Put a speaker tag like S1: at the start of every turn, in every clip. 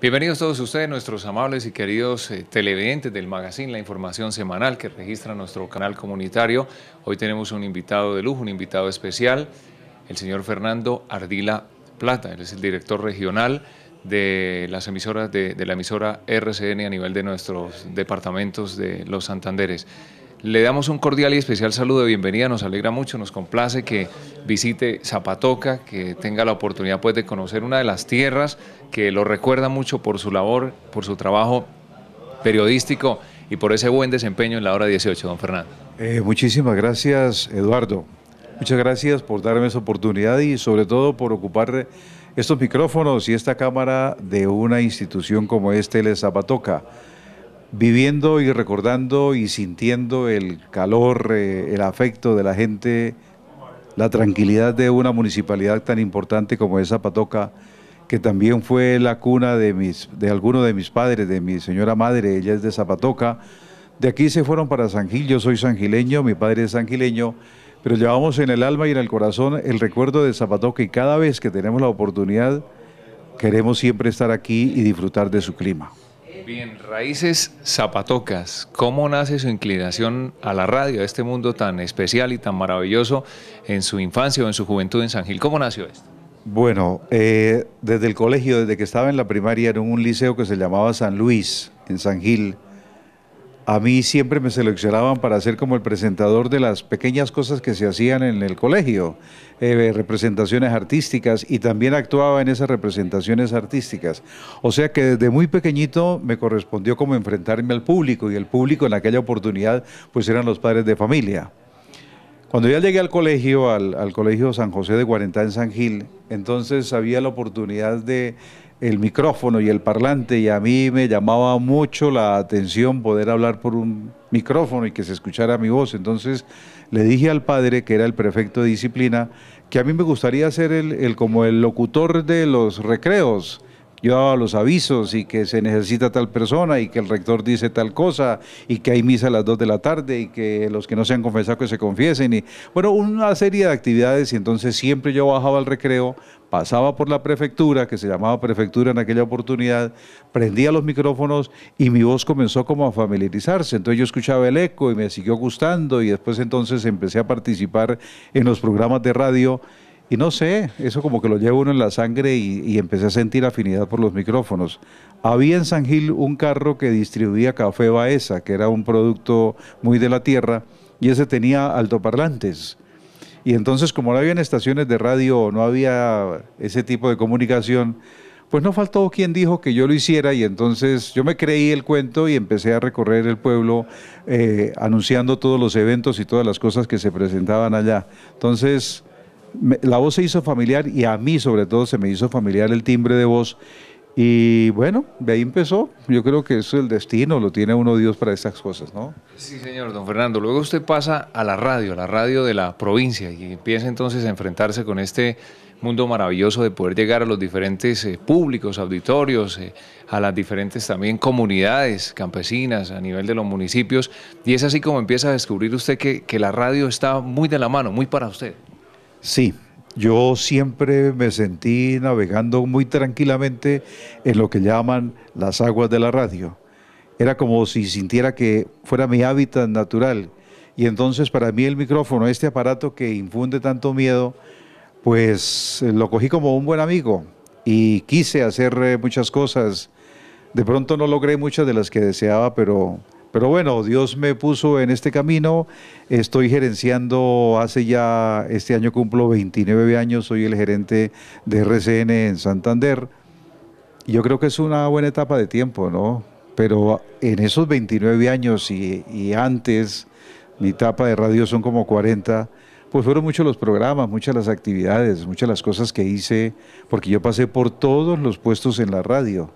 S1: Bienvenidos todos ustedes, nuestros amables y queridos eh, televidentes del magazine La Información Semanal que registra nuestro canal comunitario. Hoy tenemos un invitado de lujo, un invitado especial, el señor Fernando Ardila Plata. Él es el director regional de las emisoras de la emisora RCN a nivel de nuestros departamentos de los Santanderes. Le damos un cordial y especial saludo de bienvenida, nos alegra mucho, nos complace que visite Zapatoca, que tenga la oportunidad pues de conocer una de las tierras que lo recuerda mucho por su labor, por su trabajo periodístico y por ese buen desempeño en la hora 18, don Fernando.
S2: Eh, muchísimas gracias, Eduardo. Muchas gracias por darme esa oportunidad y sobre todo por ocupar estos micrófonos y esta cámara de una institución como este, el Zapatoca viviendo y recordando y sintiendo el calor, eh, el afecto de la gente, la tranquilidad de una municipalidad tan importante como es Zapatoca, que también fue la cuna de, mis, de alguno de mis padres, de mi señora madre, ella es de Zapatoca. De aquí se fueron para San Gil, yo soy sangileño, mi padre es sangileño, pero llevamos en el alma y en el corazón el recuerdo de Zapatoca y cada vez que tenemos la oportunidad queremos siempre estar aquí y disfrutar de su clima.
S1: Bien, Raíces Zapatocas, ¿cómo nace su inclinación a la radio, a este mundo tan especial y tan maravilloso en su infancia o en su juventud en San Gil? ¿Cómo nació esto?
S2: Bueno, eh, desde el colegio, desde que estaba en la primaria, era un liceo que se llamaba San Luis, en San Gil, a mí siempre me seleccionaban para ser como el presentador de las pequeñas cosas que se hacían en el colegio, eh, representaciones artísticas y también actuaba en esas representaciones artísticas. O sea que desde muy pequeñito me correspondió como enfrentarme al público y el público en aquella oportunidad pues eran los padres de familia. Cuando ya llegué al colegio, al, colegio San José de Cuarentá en San Gil, entonces había la oportunidad de el micrófono y el parlante y a mí me llamaba mucho la atención poder hablar por un micrófono y que se escuchara mi voz. Entonces le dije al padre, que era el prefecto de disciplina, que a mí me gustaría ser el como el locutor de los recreos yo daba los avisos y que se necesita tal persona y que el rector dice tal cosa y que hay misa a las 2 de la tarde y que los que no se han confesado que se confiesen y bueno, una serie de actividades y entonces siempre yo bajaba al recreo, pasaba por la prefectura, que se llamaba prefectura en aquella oportunidad, prendía los micrófonos y mi voz comenzó como a familiarizarse, entonces yo escuchaba el eco y me siguió gustando y después entonces empecé a participar en los programas de radio y no sé, eso como que lo lleva uno en la sangre y, empecé a sentir afinidad por los micrófonos. Había en San Gil un carro que distribuía café Baeza, que era un producto muy de la tierra, y ese tenía altoparlantes. Y entonces, como no había estaciones de radio, no había ese tipo de comunicación, pues no faltó quien dijo que yo lo hiciera y entonces yo me creí el cuento y empecé a recorrer el pueblo eh, anunciando todos los eventos y todas las cosas que se presentaban allá. Entonces la voz se hizo familiar y a mí sobre todo se me hizo familiar el timbre de voz. Y bueno, de ahí empezó. Yo creo que eso es el destino, lo tiene uno Dios para esas cosas, ¿no?
S1: Sí, señor, don Fernando. Luego usted pasa a la radio, a la radio de la provincia, y empieza entonces a enfrentarse con este mundo maravilloso de poder llegar a los diferentes eh, públicos, auditorios, eh, a las diferentes también comunidades campesinas a nivel de los municipios. Y es así como empieza a descubrir usted que la radio está muy de la mano, muy para usted.
S2: Sí, yo siempre me sentí navegando muy tranquilamente en lo que llaman las aguas de la radio. Era como si sintiera que fuera mi hábitat natural. Y entonces para mí el micrófono, este aparato que infunde tanto miedo, pues eh, lo cogí como un buen amigo y quise hacer eh, muchas cosas. De pronto no logré muchas de las que deseaba, pero pero bueno, Dios me puso en este camino. Estoy gerenciando hace ya, este año cumplo 29 años, soy el gerente de RCN en Santander. Yo creo que es una buena etapa de tiempo, ¿no? Pero en esos 29 años y, antes, mi etapa de radio son como 40, pues fueron muchos los programas, muchas las actividades, muchas las cosas que hice, porque yo pasé por todos los puestos en la radio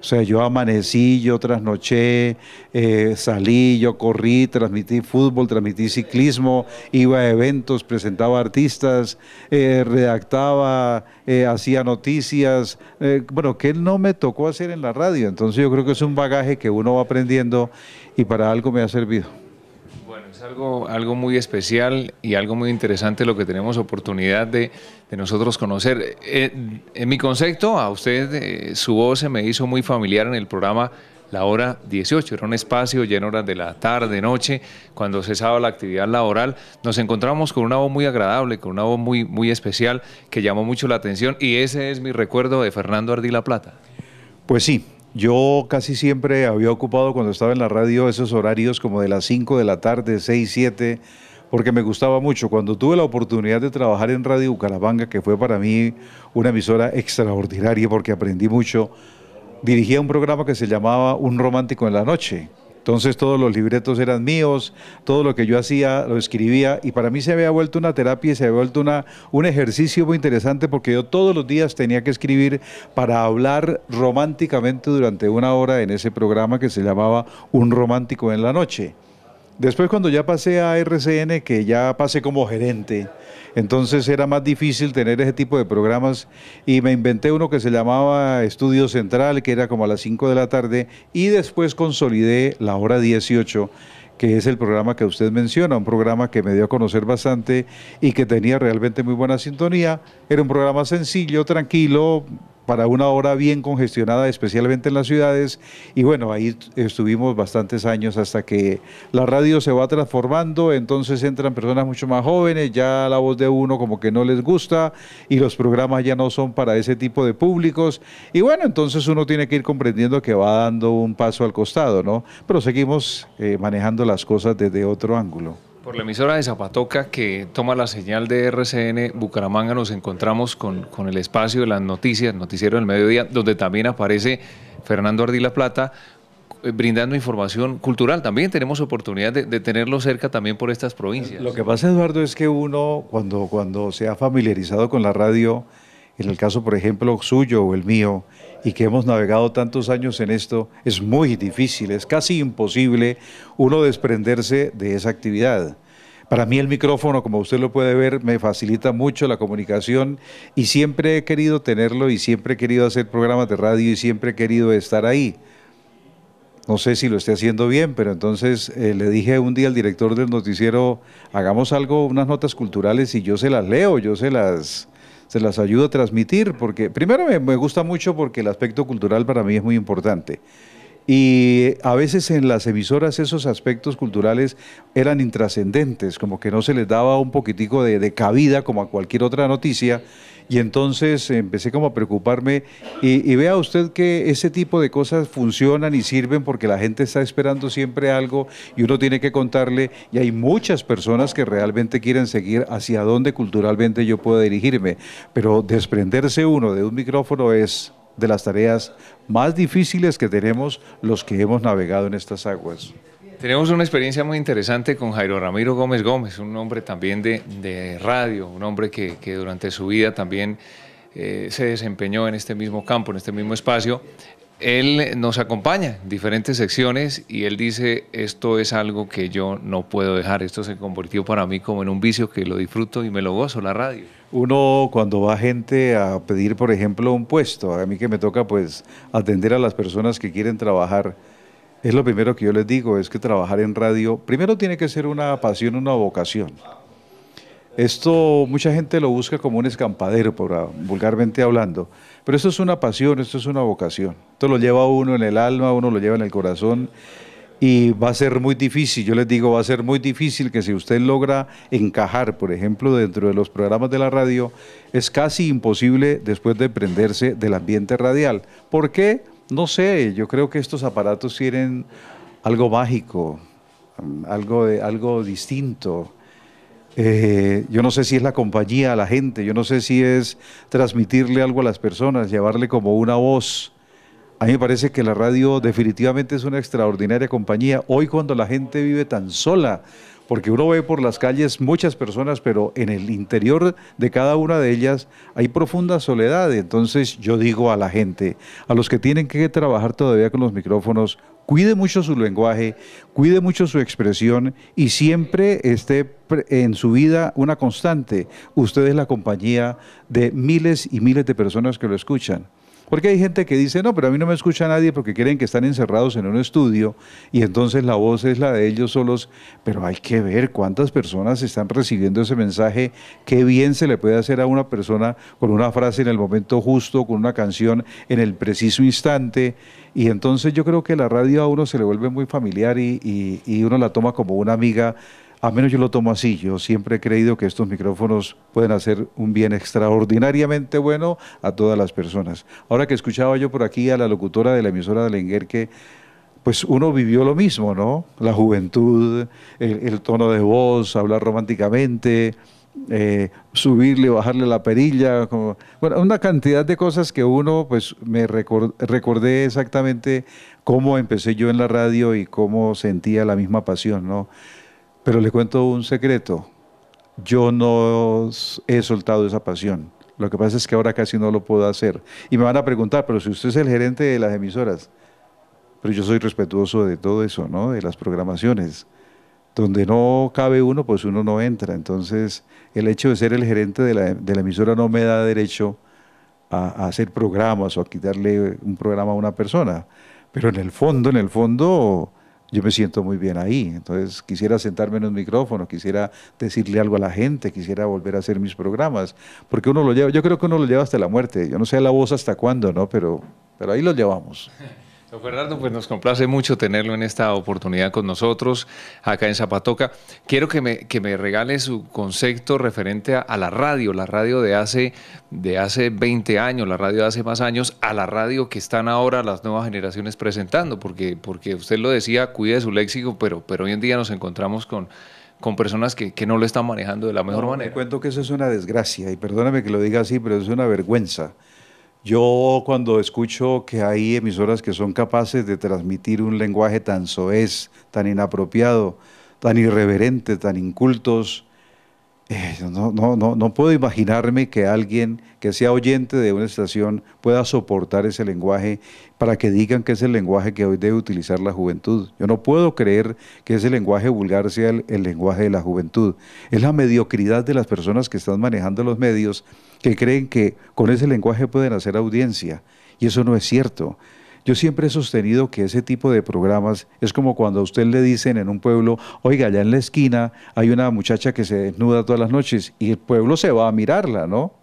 S2: o sea, yo amanecí, yo trasnoché, eh, salí, yo corrí, transmití fútbol, transmití ciclismo, iba a eventos, presentaba artistas, eh, redactaba, eh, hacía noticias. bueno, que no me tocó hacer en la radio. Entonces yo creo que es un bagaje que uno va aprendiendo y para algo me ha servido.
S1: Es algo, algo muy especial y algo muy interesante lo que tenemos oportunidad de, nosotros conocer. Eh, en mi concepto, a usted eh, su voz se me hizo muy familiar en el programa La Hora 18. Era un espacio lleno de la tarde, noche, cuando cesaba la actividad laboral. Nos encontramos con una voz muy agradable, con una voz muy, muy especial que llamó mucho la atención y ese es mi recuerdo de Fernando Ardila Plata.
S2: Pues sí, yo casi siempre había ocupado cuando estaba en la radio esos horarios como de las 5 de la tarde, 6, 7, porque me gustaba mucho. Cuando tuve la oportunidad de trabajar en Radio Bucaramanga, que fue para mí una emisora extraordinaria porque aprendí mucho, dirigía un programa que se llamaba Un Romántico en la Noche entonces todos los libretos eran míos, todo lo que yo hacía lo escribía y para mí se había vuelto una terapia y se había vuelto una, un ejercicio muy interesante porque yo todos los días tenía que escribir para hablar románticamente durante una hora en ese programa que se llamaba Un romántico en la noche. Después cuando ya pasé a RCN, que ya pasé como gerente, entonces era más difícil tener ese tipo de programas y me inventé uno que se llamaba Estudio Central, que era como a las 5 de la tarde, y después consolidé la hora 18 que es el programa que usted menciona, un programa que me dio a conocer bastante y que tenía realmente muy buena sintonía. Era un programa sencillo, tranquilo, para una hora bien congestionada, especialmente en las ciudades. Y bueno, ahí estuvimos bastantes años hasta que la radio se va transformando, entonces entran personas mucho más jóvenes, ya la voz de uno como que no les gusta y los programas ya no son para ese tipo de públicos. Y bueno, entonces uno tiene que ir comprendiendo que va dando un paso al costado, ¿no? Pero seguimos eh, manejando las cosas desde otro ángulo.
S1: Por la emisora de Zapatoca que toma la señal de RCN Bucaramanga nos encontramos con, el espacio de las noticias, Noticiero del Mediodía, donde también aparece Fernando Ardila Plata eh, brindando información cultural. También tenemos oportunidad de, tenerlo cerca también por estas provincias. Lo que
S2: pasa, Eduardo, es que uno cuando, cuando se ha familiarizado con la radio en el caso, por ejemplo, suyo o el mío, y que hemos navegado tantos años en esto, es muy difícil, es casi imposible uno desprenderse de esa actividad. Para mí el micrófono, como usted lo puede ver, me facilita mucho la comunicación y siempre he querido tenerlo y siempre he querido hacer programas de radio y siempre he querido estar ahí. No sé si lo esté haciendo bien, pero entonces eh, le dije un día al director del noticiero, hagamos algo, unas notas culturales y yo se las leo, yo se las se las ayudo a transmitir, porque primero me, gusta mucho porque el aspecto cultural para mí es muy importante. Y a veces en las emisoras esos aspectos culturales eran intrascendentes, como que no se les daba un poquitico de, cabida como a cualquier otra noticia y entonces empecé como a preocuparme y, vea usted que ese tipo de cosas funcionan y sirven porque la gente está esperando siempre algo y uno tiene que contarle y hay muchas personas que realmente quieren seguir hacia dónde culturalmente yo puedo dirigirme, pero desprenderse uno de un micrófono es de las tareas más difíciles que tenemos los que hemos navegado en estas aguas.
S1: Tenemos una experiencia muy interesante con Jairo Ramiro Gómez Gómez, un hombre también de, de radio, un hombre que, que, durante su vida también eh, se desempeñó en este mismo campo, en este mismo espacio. Él nos acompaña en diferentes secciones y él dice, esto es algo que yo no puedo dejar, esto se convirtió para mí como en un vicio que lo disfruto y me lo gozo, la radio.
S2: Uno cuando va gente a pedir, por ejemplo, un puesto, a mí que me toca pues atender a las personas que quieren trabajar, es lo primero que yo les digo, es que trabajar en radio, primero tiene que ser una pasión, una vocación. Esto mucha gente lo busca como un escampadero, ah, vulgarmente hablando, pero esto es una pasión, esto es una vocación. Esto lo lleva uno en el alma, uno lo lleva en el corazón y va a ser muy difícil, yo les digo, va a ser muy difícil que si usted logra encajar, por ejemplo, dentro de los programas de la radio, es casi imposible después de prenderse del ambiente radial. ¿Por qué? No sé, yo creo que estos aparatos tienen algo mágico, algo, algo distinto. Eh, yo no sé si es la compañía, a la gente, yo no sé si es transmitirle algo a las personas, llevarle como una voz. A mí me parece que la radio definitivamente es una extraordinaria compañía. Hoy cuando la gente vive tan sola, porque uno ve por las calles muchas personas, pero en el interior de cada una de ellas hay profunda soledad. Entonces yo digo a la gente, a los que tienen que trabajar todavía con los micrófonos, cuide mucho su lenguaje, cuide mucho su expresión y siempre esté en su vida una constante. Usted es la compañía de miles y miles de personas que lo escuchan. Porque hay gente que dice, no, pero a mí no me escucha nadie porque creen que están encerrados en un estudio y entonces la voz es la de ellos solos. Pero hay que ver cuántas personas están recibiendo ese mensaje, qué bien se le puede hacer a una persona con una frase en el momento justo, con una canción en el preciso instante. Y entonces yo creo que la radio a uno se le vuelve muy familiar y, y uno la toma como una amiga a menos yo lo tomo así. Yo siempre he creído que estos micrófonos pueden hacer un bien extraordinariamente bueno a todas las personas. Ahora que escuchaba yo por aquí a la locutora de la emisora de Lenguer que pues uno vivió lo mismo, ¿no? La juventud, el, tono de voz, hablar románticamente, eh, subirle o bajarle la perilla, bueno, una cantidad de cosas que uno, pues me recordé exactamente cómo empecé yo en la radio y cómo sentía la misma pasión, ¿no? Pero le cuento un secreto. Yo no he soltado esa pasión. Lo que pasa es que ahora casi no lo puedo hacer. Y me van a preguntar, pero si usted es el gerente de las emisoras, pero yo soy respetuoso de todo eso, ¿no? De las programaciones. Donde no cabe uno, pues uno no entra. Entonces, el hecho de ser el gerente de la, emisora no me da derecho a, hacer programas o a quitarle un programa a una persona. Pero en el fondo, en el fondo, yo me siento muy bien ahí. Entonces quisiera sentarme en un micrófono, quisiera decirle algo a la gente, quisiera volver a hacer mis programas, porque uno lo lleva, yo creo que uno lo lleva hasta la muerte. Yo no sé la voz hasta cuándo, ¿no? Pero, pero ahí lo llevamos.
S1: Fernando, pues nos complace mucho tenerlo en esta oportunidad con nosotros acá en Zapatoca. Quiero que me, que me regale su concepto referente a, la radio, la radio de hace, de hace 20 años, la radio de hace más años, a la radio que están ahora las nuevas generaciones presentando, porque, porque usted lo decía, cuide su léxico, pero, pero hoy en día nos encontramos con, con personas que, no lo están manejando de la mejor manera.
S2: Te cuento que eso es una desgracia, y perdóname que lo diga así, pero es una vergüenza. Yo cuando escucho que hay emisoras que son capaces de transmitir un lenguaje tan soez, tan inapropiado, tan irreverente, tan incultos, no, no, no, no, puedo imaginarme que alguien que sea oyente de una estación pueda soportar ese lenguaje para que digan que es el lenguaje que hoy debe utilizar la juventud. Yo no puedo creer que ese lenguaje vulgar sea el lenguaje de la juventud. Es la mediocridad de las personas que están manejando los medios que creen que con ese lenguaje pueden hacer audiencia. Y eso no es cierto. Yo siempre he sostenido que ese tipo de programas es como cuando a usted le dicen en un pueblo, oiga, allá en la esquina hay una muchacha que se desnuda todas las noches y el pueblo se va a mirarla, ¿no?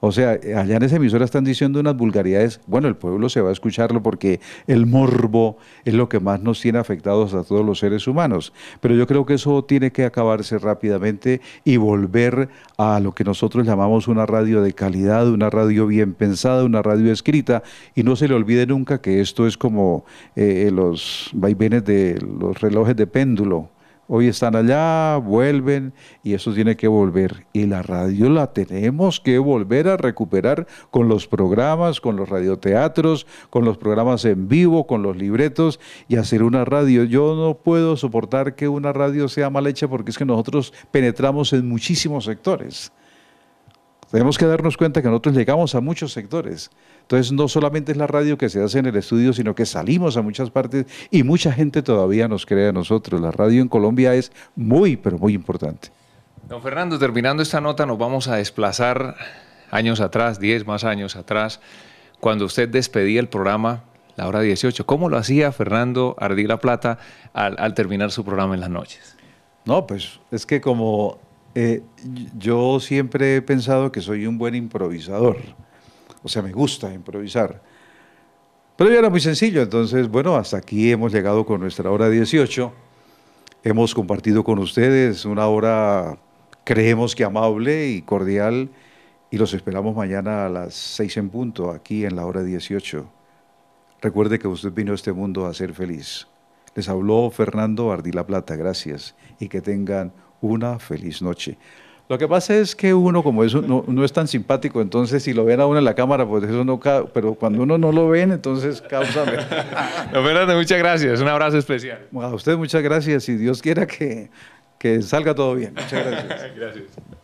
S2: O sea, allá en esa emisora están diciendo unas vulgaridades. Bueno, el pueblo se va a escucharlo porque el morbo es lo que más nos tiene afectados a todos los seres humanos. Pero yo creo que eso tiene que acabarse rápidamente y volver a lo que nosotros llamamos una radio de calidad, una radio bien pensada, una radio escrita. Y no se le olvide nunca que esto es como eh, los vaivenes de los relojes de péndulo Hoy están allá, vuelven y eso tiene que volver. Y la radio la tenemos que volver a recuperar con los programas, con los radioteatros, con los programas en vivo, con los libretos y hacer una radio. Yo no puedo soportar que una radio sea mal hecha porque es que nosotros penetramos en muchísimos sectores. Tenemos que darnos cuenta que nosotros llegamos a muchos sectores. Entonces, no solamente es la radio que se hace en el estudio, sino que salimos a muchas partes y mucha gente todavía nos cree a nosotros. La radio en Colombia es muy, pero muy importante.
S1: Don Fernando, terminando esta nota, nos vamos a desplazar años atrás, 10 más años atrás, cuando usted despedía el programa La Hora 18. ¿Cómo lo hacía Fernando Ardila Plata al terminar su programa en las noches?
S2: No, pues es que como eh, yo siempre he pensado que soy un buen improvisador. O sea, me gusta improvisar. Pero ya era muy sencillo, entonces, bueno, hasta aquí hemos llegado con nuestra hora 18. Hemos compartido con ustedes una hora, creemos que amable y cordial, y los esperamos mañana a las 6 en punto, aquí en la hora 18. Recuerde que usted vino a este mundo a ser feliz. Les habló Fernando Ardila Plata, gracias, y que tengan una feliz noche. Lo que pasa es que uno, como eso no, no, es tan simpático, entonces si lo ven a uno en la cámara, pues eso no pero cuando uno no lo ven, entonces causa... no, muchas gracias, un abrazo especial. A usted muchas gracias y Dios quiera que, que salga todo bien. Muchas gracias.
S1: gracias.